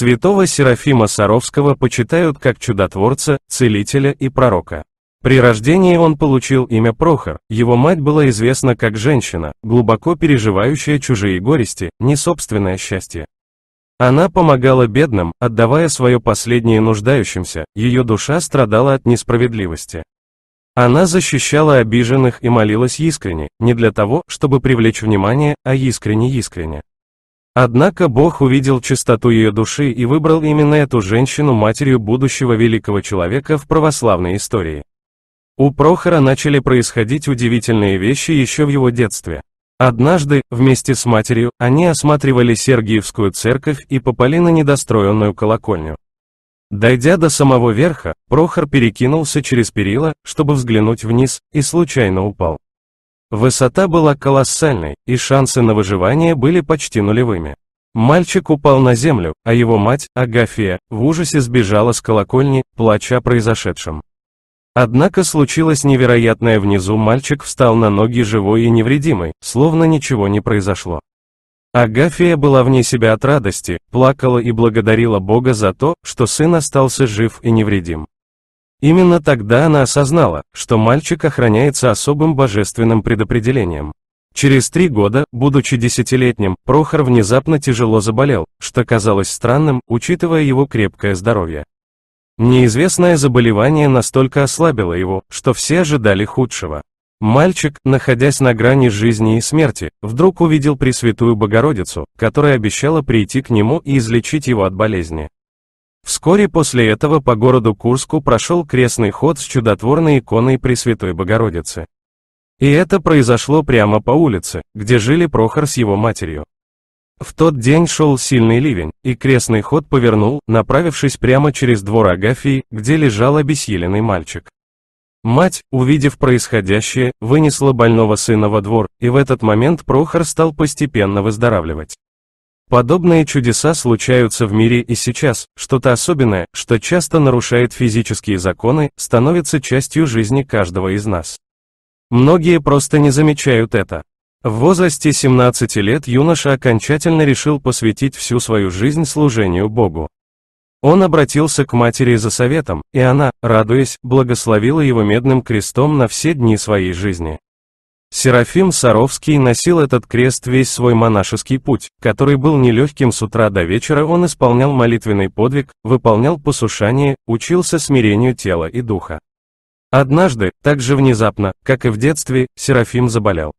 Святого Серафима Саровского почитают как чудотворца, целителя и пророка. При рождении он получил имя Прохор, его мать была известна как женщина, глубоко переживающая чужие горести, не собственное счастье. Она помогала бедным, отдавая свое последнее нуждающимся, ее душа страдала от несправедливости. Она защищала обиженных и молилась искренне, не для того, чтобы привлечь внимание, а искренне-искренне. Однако Бог увидел чистоту ее души и выбрал именно эту женщину матерью будущего великого человека в православной истории. У Прохора начали происходить удивительные вещи еще в его детстве. Однажды, вместе с матерью, они осматривали Сергиевскую церковь и попали на недостроенную колокольню. Дойдя до самого верха, Прохор перекинулся через перила, чтобы взглянуть вниз, и случайно упал. Высота была колоссальной, и шансы на выживание были почти нулевыми. Мальчик упал на землю, а его мать, Агафия, в ужасе сбежала с колокольни, плача произошедшим. Однако случилось невероятное внизу, мальчик встал на ноги живой и невредимый, словно ничего не произошло. Агафия была вне себя от радости, плакала и благодарила Бога за то, что сын остался жив и невредим. Именно тогда она осознала, что мальчик охраняется особым божественным предопределением. Через три года, будучи десятилетним, Прохор внезапно тяжело заболел, что казалось странным, учитывая его крепкое здоровье. Неизвестное заболевание настолько ослабило его, что все ожидали худшего. Мальчик, находясь на грани жизни и смерти, вдруг увидел Пресвятую Богородицу, которая обещала прийти к нему и излечить его от болезни. Вскоре после этого по городу Курску прошел крестный ход с чудотворной иконой Пресвятой Богородицы. И это произошло прямо по улице, где жили Прохор с его матерью. В тот день шел сильный ливень, и крестный ход повернул, направившись прямо через двор Агафии, где лежал обессиленный мальчик. Мать, увидев происходящее, вынесла больного сына во двор, и в этот момент Прохор стал постепенно выздоравливать. Подобные чудеса случаются в мире и сейчас, что-то особенное, что часто нарушает физические законы, становится частью жизни каждого из нас. Многие просто не замечают это. В возрасте 17 лет юноша окончательно решил посвятить всю свою жизнь служению Богу. Он обратился к матери за советом, и она, радуясь, благословила его медным крестом на все дни своей жизни. Серафим Саровский носил этот крест весь свой монашеский путь, который был нелегким с утра до вечера, он исполнял молитвенный подвиг, выполнял посушание, учился смирению тела и духа. Однажды, так же внезапно, как и в детстве, Серафим заболел.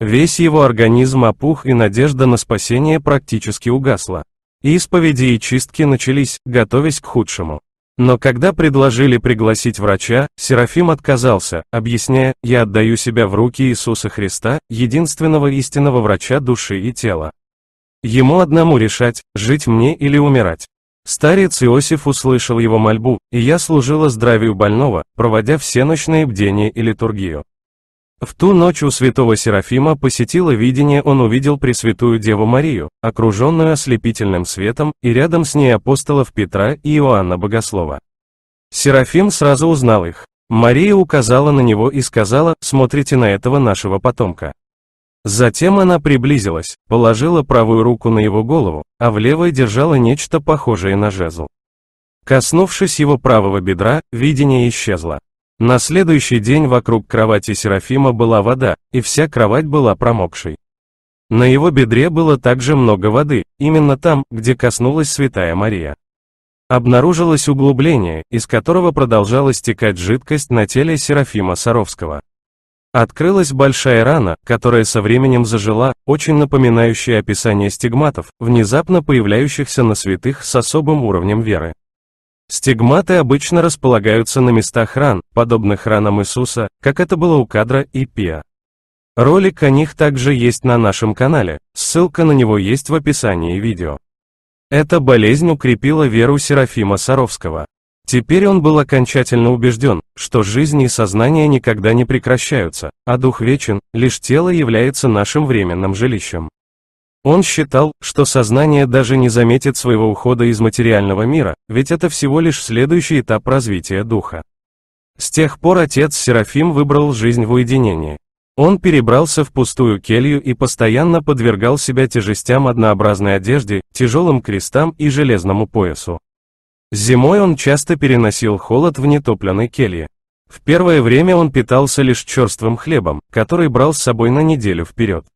Весь его организм опух и надежда на спасение практически угасла. Исповеди и чистки начались, готовясь к худшему. Но когда предложили пригласить врача, Серафим отказался, объясняя, «Я отдаю себя в руки Иисуса Христа, единственного истинного врача души и тела. Ему одному решать, жить мне или умирать». Старец Иосиф услышал его мольбу, и я служила здравию больного, проводя всеночные бдения и литургию. В ту ночь у святого Серафима посетило видение он увидел Пресвятую Деву Марию, окруженную ослепительным светом, и рядом с ней апостолов Петра и Иоанна Богослова. Серафим сразу узнал их. Мария указала на него и сказала, смотрите на этого нашего потомка. Затем она приблизилась, положила правую руку на его голову, а в левой держала нечто похожее на жезл. Коснувшись его правого бедра, видение исчезло. На следующий день вокруг кровати Серафима была вода, и вся кровать была промокшей. На его бедре было также много воды, именно там, где коснулась Святая Мария. Обнаружилось углубление, из которого продолжала стекать жидкость на теле Серафима Саровского. Открылась большая рана, которая со временем зажила, очень напоминающая описание стигматов, внезапно появляющихся на святых с особым уровнем веры. Стигматы обычно располагаются на местах ран, подобных ранам Иисуса, как это было у кадра и Пиа. Ролик о них также есть на нашем канале, ссылка на него есть в описании видео. Эта болезнь укрепила веру Серафима Саровского. Теперь он был окончательно убежден, что жизнь и сознание никогда не прекращаются, а дух вечен, лишь тело является нашим временным жилищем. Он считал, что сознание даже не заметит своего ухода из материального мира, ведь это всего лишь следующий этап развития духа. С тех пор отец Серафим выбрал жизнь в уединении. Он перебрался в пустую келью и постоянно подвергал себя тяжестям однообразной одежды, тяжелым крестам и железному поясу. Зимой он часто переносил холод в нетопленной келье. В первое время он питался лишь черствым хлебом, который брал с собой на неделю вперед.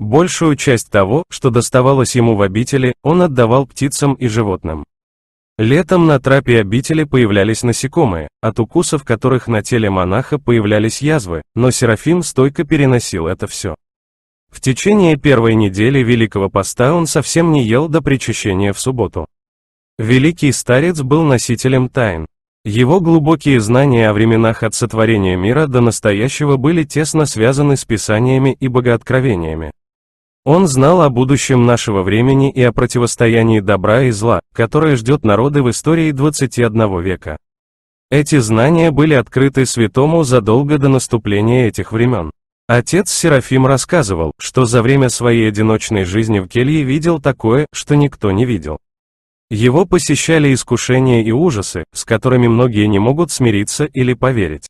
Большую часть того, что доставалось ему в обители, он отдавал птицам и животным. Летом на трапе обители появлялись насекомые, от укусов которых на теле монаха появлялись язвы, но Серафим стойко переносил это все. В течение первой недели Великого Поста он совсем не ел до причащения в субботу. Великий Старец был носителем тайн. Его глубокие знания о временах от сотворения мира до настоящего были тесно связаны с писаниями и богооткровениями. Он знал о будущем нашего времени и о противостоянии добра и зла, которое ждет народы в истории 21 века. Эти знания были открыты святому задолго до наступления этих времен. Отец Серафим рассказывал, что за время своей одиночной жизни в келье видел такое, что никто не видел. Его посещали искушения и ужасы, с которыми многие не могут смириться или поверить.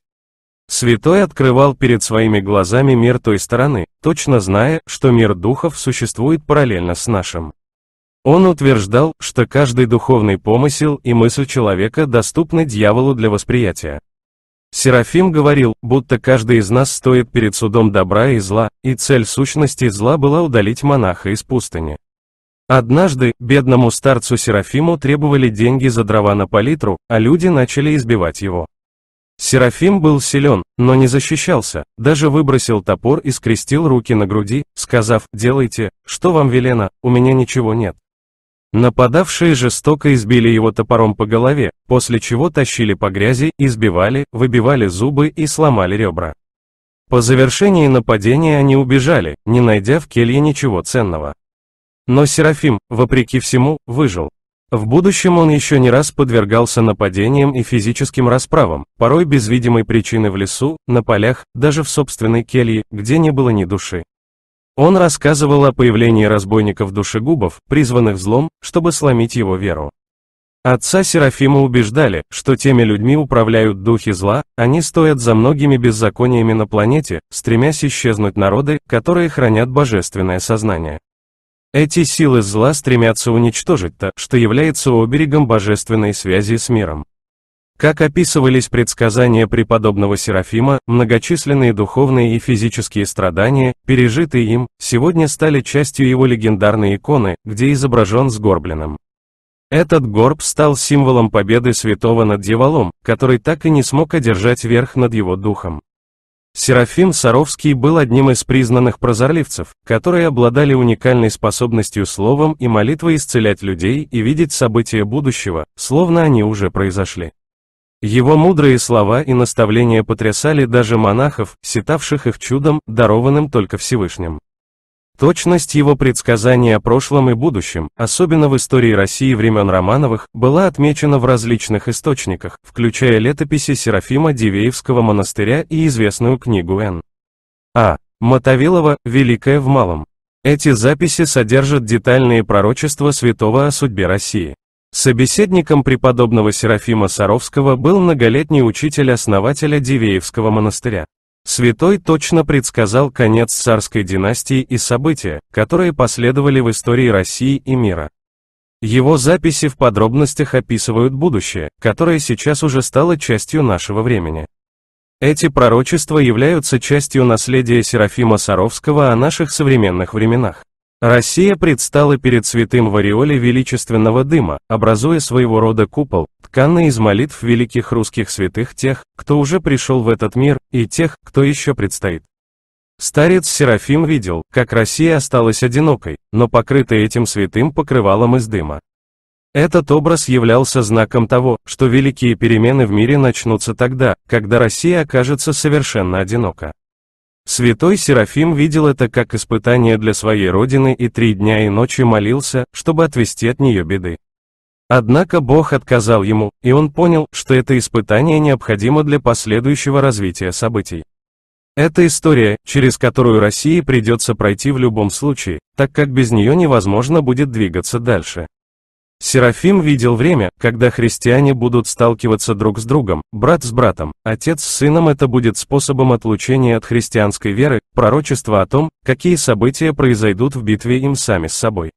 Святой открывал перед своими глазами мир той стороны, точно зная, что мир духов существует параллельно с нашим. Он утверждал, что каждый духовный помысел и мысль человека доступны дьяволу для восприятия. Серафим говорил, будто каждый из нас стоит перед судом добра и зла, и цель сущности зла была удалить монаха из пустыни. Однажды, бедному старцу Серафиму требовали деньги за дрова на палитру, а люди начали избивать его. Серафим был силен, но не защищался, даже выбросил топор и скрестил руки на груди, сказав, делайте, что вам велено, у меня ничего нет. Нападавшие жестоко избили его топором по голове, после чего тащили по грязи, избивали, выбивали зубы и сломали ребра. По завершении нападения они убежали, не найдя в келье ничего ценного. Но Серафим, вопреки всему, выжил. В будущем он еще не раз подвергался нападениям и физическим расправам, порой без видимой причины в лесу, на полях, даже в собственной келье, где не было ни души. Он рассказывал о появлении разбойников-душегубов, призванных злом, чтобы сломить его веру. Отца Серафима убеждали, что теми людьми управляют духи зла, они стоят за многими беззакониями на планете, стремясь исчезнуть народы, которые хранят божественное сознание. Эти силы зла стремятся уничтожить то, что является оберегом божественной связи с миром. Как описывались предсказания преподобного Серафима, многочисленные духовные и физические страдания, пережитые им, сегодня стали частью его легендарной иконы, где изображен сгорбленным. Этот горб стал символом победы святого над дьяволом, который так и не смог одержать верх над его духом. Серафим Саровский был одним из признанных прозорливцев, которые обладали уникальной способностью словом и молитвой исцелять людей и видеть события будущего, словно они уже произошли. Его мудрые слова и наставления потрясали даже монахов, считавших их чудом, дарованным только Всевышним. Точность его предсказаний о прошлом и будущем, особенно в истории России времен Романовых, была отмечена в различных источниках, включая летописи Серафима Дивеевского монастыря и известную книгу Н. А. Мотовилова «Великое в малом». Эти записи содержат детальные пророчества святого о судьбе России. Собеседником преподобного Серафима Саровского был многолетний учитель-основателя Дивеевского монастыря. Святой точно предсказал конец царской династии и события, которые последовали в истории России и мира. Его записи в подробностях описывают будущее, которое сейчас уже стало частью нашего времени. Эти пророчества являются частью наследия Серафима Саровского о наших современных временах. Россия предстала перед святым в ореоле величественного дыма, образуя своего рода купол, тканный из молитв великих русских святых тех, кто уже пришел в этот мир, и тех, кто еще предстоит. Старец Серафим видел, как Россия осталась одинокой, но покрытой этим святым покрывалом из дыма. Этот образ являлся знаком того, что великие перемены в мире начнутся тогда, когда Россия окажется совершенно одинока. Святой Серафим видел это как испытание для своей родины и три дня и ночи молился, чтобы отвести от нее беды. Однако Бог отказал ему, и он понял, что это испытание необходимо для последующего развития событий. Это история, через которую России придется пройти в любом случае, так как без нее невозможно будет двигаться дальше. Серафим видел время, когда христиане будут сталкиваться друг с другом, брат с братом, отец с сыном это будет способом отлучения от христианской веры, пророчество о том, какие события произойдут в битве им сами с собой.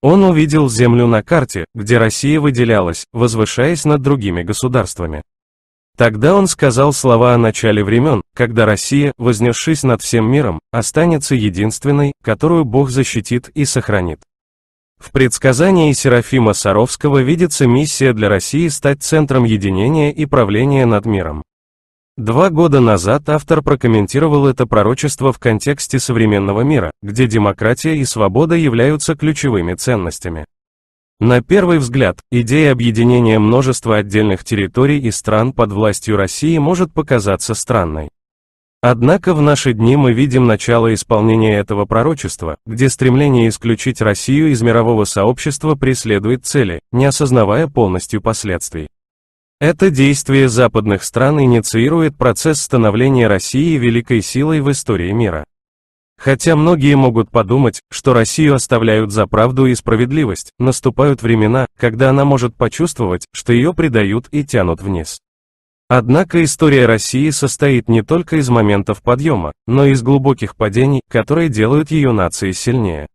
Он увидел землю на карте, где Россия выделялась, возвышаясь над другими государствами. Тогда он сказал слова о начале времен, когда Россия, вознесшись над всем миром, останется единственной, которую Бог защитит и сохранит. В предсказании Серафима Саровского видится миссия для России стать центром единения и правления над миром. Два года назад автор прокомментировал это пророчество в контексте современного мира, где демократия и свобода являются ключевыми ценностями. На первый взгляд, идея объединения множества отдельных территорий и стран под властью России может показаться странной. Однако в наши дни мы видим начало исполнения этого пророчества, где стремление исключить Россию из мирового сообщества преследует цели, не осознавая полностью последствий. Это действие западных стран инициирует процесс становления России великой силой в истории мира. Хотя многие могут подумать, что Россию оставляют за правду и справедливость, наступают времена, когда она может почувствовать, что ее предают и тянут вниз. Однако история России состоит не только из моментов подъема, но и из глубоких падений, которые делают ее нации сильнее.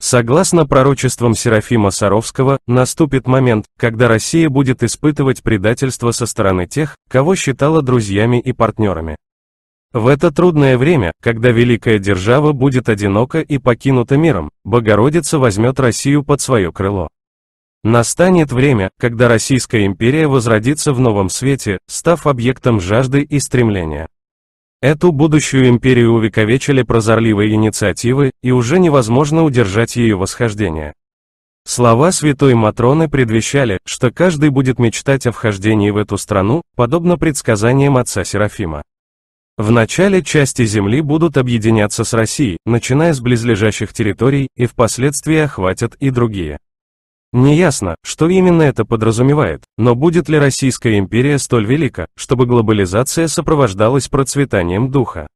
Согласно пророчествам Серафима Саровского, наступит момент, когда Россия будет испытывать предательство со стороны тех, кого считала друзьями и партнерами. В это трудное время, когда великая держава будет одинока и покинута миром, Богородица возьмет Россию под свое крыло. Настанет время, когда Российская империя возродится в новом свете, став объектом жажды и стремления. Эту будущую империю увековечили прозорливые инициативы, и уже невозможно удержать ее восхождение. Слова святой Матроны предвещали, что каждый будет мечтать о вхождении в эту страну, подобно предсказаниям отца Серафима. В начале части земли будут объединяться с Россией, начиная с близлежащих территорий, и впоследствии охватят и другие. Неясно, что именно это подразумевает, но будет ли Российская империя столь велика, чтобы глобализация сопровождалась процветанием духа?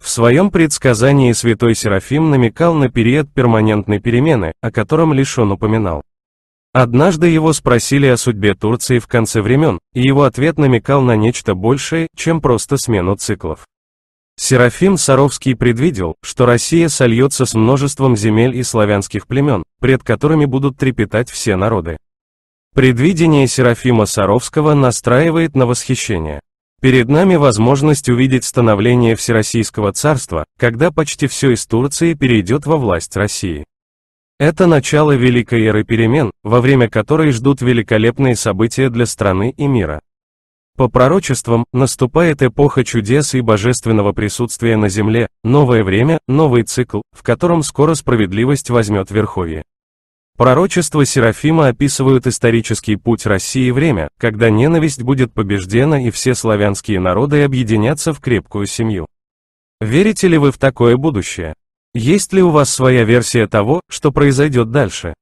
В своем предсказании святой Серафим намекал на период перманентной перемены, о котором лишь он упоминал. Однажды его спросили о судьбе Турции в конце времен, и его ответ намекал на нечто большее, чем просто смену циклов. Серафим Саровский предвидел, что Россия сольется с множеством земель и славянских племен, пред которыми будут трепетать все народы. Предвидение Серафима Саровского настраивает на восхищение. Перед нами возможность увидеть становление Всероссийского царства, когда почти все из Турции перейдет во власть России. Это начало великой эры перемен, во время которой ждут великолепные события для страны и мира. По пророчествам, наступает эпоха чудес и божественного присутствия на земле, новое время, новый цикл, в котором скоро справедливость возьмет верховье. Пророчества Серафима описывают исторический путь России и время, когда ненависть будет побеждена и все славянские народы объединятся в крепкую семью. Верите ли вы в такое будущее? Есть ли у вас своя версия того, что произойдет дальше?